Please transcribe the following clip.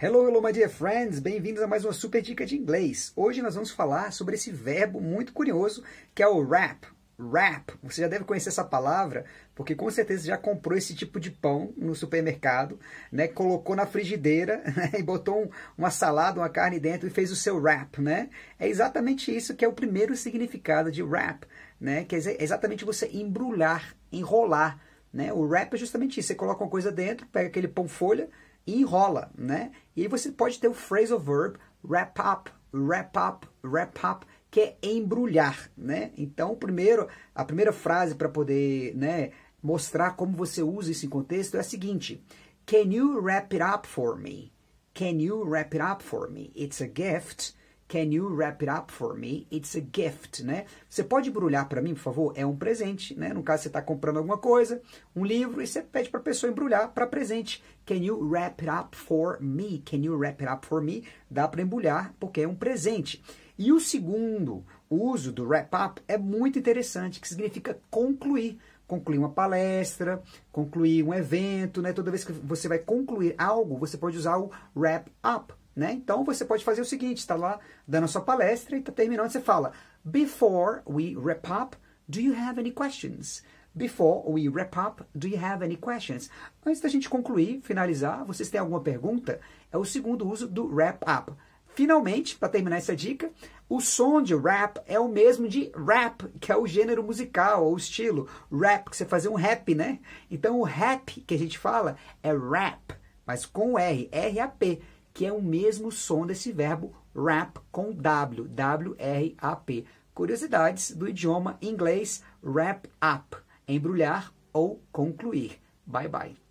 Hello, hello, my dear friends! Bem-vindos a mais uma super dica de inglês. Hoje nós vamos falar sobre esse verbo muito curioso que é o wrap. Wrap. Você já deve conhecer essa palavra, porque com certeza já comprou esse tipo de pão no supermercado, né? Colocou na frigideira né? e botou um, uma salada, uma carne dentro e fez o seu wrap, né? É exatamente isso que é o primeiro significado de wrap, né? Quer dizer, é exatamente você embrulhar, enrolar, né? O wrap é justamente isso. Você coloca uma coisa dentro, pega aquele pão folha enrola, né? E você pode ter o phrasal verb wrap up, wrap up, wrap up, que é embrulhar, né? Então, primeiro, a primeira frase para poder, né, mostrar como você usa esse contexto é a seguinte: Can you wrap it up for me? Can you wrap it up for me? It's a gift Can you wrap it up for me? It's a gift, né? Você pode embrulhar para mim, por favor? É um presente, né? No caso, você está comprando alguma coisa, um livro, e você pede para a pessoa embrulhar para presente. Can you wrap it up for me? Can you wrap it up for me? Dá para embrulhar porque é um presente. E o segundo uso do wrap up é muito interessante, que significa concluir concluir uma palestra, concluir um evento, né? Toda vez que você vai concluir algo, você pode usar o wrap up, né? Então você pode fazer o seguinte, está lá dando a sua palestra e está terminando, você fala Before we wrap up, do you have any questions? Before we wrap up, do you have any questions? Antes da gente concluir, finalizar, vocês têm alguma pergunta? É o segundo uso do wrap up. Finalmente, para terminar essa dica, o som de rap é o mesmo de rap, que é o gênero musical, ou estilo. Rap, que você fazia um rap, né? Então o rap que a gente fala é rap, mas com R, R-A-P que é o mesmo som desse verbo rap com W, W-R-A-P. Curiosidades do idioma inglês wrap up, embrulhar ou concluir. Bye bye.